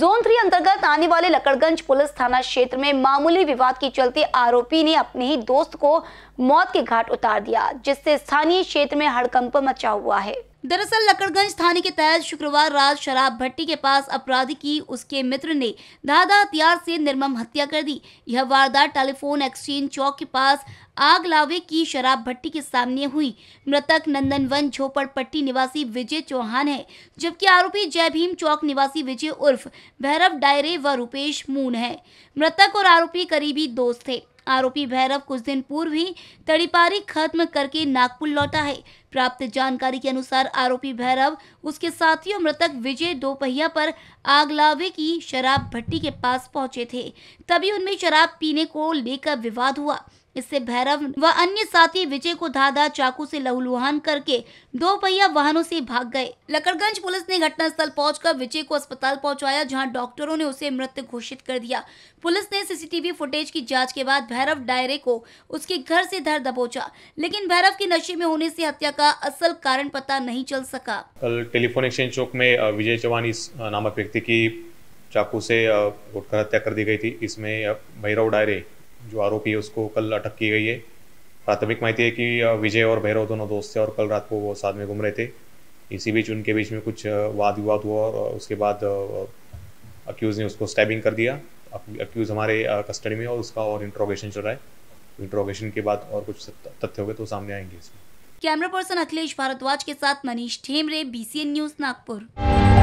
zone three अंतर्गत आने वाले लकड़गंज पुलिस थाना क्षेत्र में मामूली विवाद के चलते आरोपी ने अपने ही दोस्त को मौत के घाट उतार दिया जिससे स्थानीय क्षेत्र में हड़कंप मचा हुआ है दरअसल लकड़गंज थाने के तहत शुक्रवार रात शराब भट्टी के पास अपराधी की उसके मित्र ने धाधा हथियार से निर्मम हत्या कर दी यह वारदात टेलीफोन एक्सचेंज चौक के पास आग लावे की शराब भट्टी के सामने हुई मृतक नंदनवन झोपड़पट्टी निवासी विजय चौहान है जबकि आरोपी जय भीम चौक निवासी विजय उर्फ भैरव डायरे व रूपेश मून है मृतक और आरोपी करीबी दोस्त थे आरोपी भैरव कुछ दिन पूर्व ही तड़ीपारी खत्म करके नागपुर लौटा है प्राप्त जानकारी के अनुसार आरोपी भैरव उसके साथियों मृतक विजय दोपहिया पर आग लावे की शराब भट्टी के पास पहुंचे थे तभी उनमें शराब पीने को लेकर विवाद हुआ इससे भैरव व अन्य साथी विजय को धाधा चाकू से लहूलुहान करके दो पहिया वाहनों से भाग गए लकड़गंज पुलिस ने घटनास्थल पहुंचकर विजय को अस्पताल पहुंचाया जहां डॉक्टरों ने उसे मृत घोषित कर दिया पुलिस ने सीसीटीवी फुटेज की जांच के बाद भैरव डायरे को उसके घर से धर दबोचा लेकिन भैरव के नशे में होने से हत्या का असल कारण पता नहीं चल सका कल टेलीफोन एक्सचेंज चौक में विजय चौहान नामक व्यक्ति की चाकू से हत्या कर दी गई थी इसमें भैरव डायरे जो आरोपी है उसको कल अटक की गई है प्राथमिक माहिती है कि विजय और भैरव दोनों दोस्त थे और कल रात को वो साथ में घूम रहे थे इसी बीच उनके बीच में कुछ वाद विवाद हुआ और उसके बाद अक्यूज़ ने उसको स्टैबिंग कर दिया अक्यूज़ हमारे कस्टडी में और उसका और इंट्रोगेशन चल रहा है इंट्रोगेशन के बाद और कुछ तथ्य हो गए तो सामने आएंगे इसमें कैमरा पर्सन अखिलेश भारद्वाज के साथ मनीष ठेमरे बीसीएन न्यूज नागपुर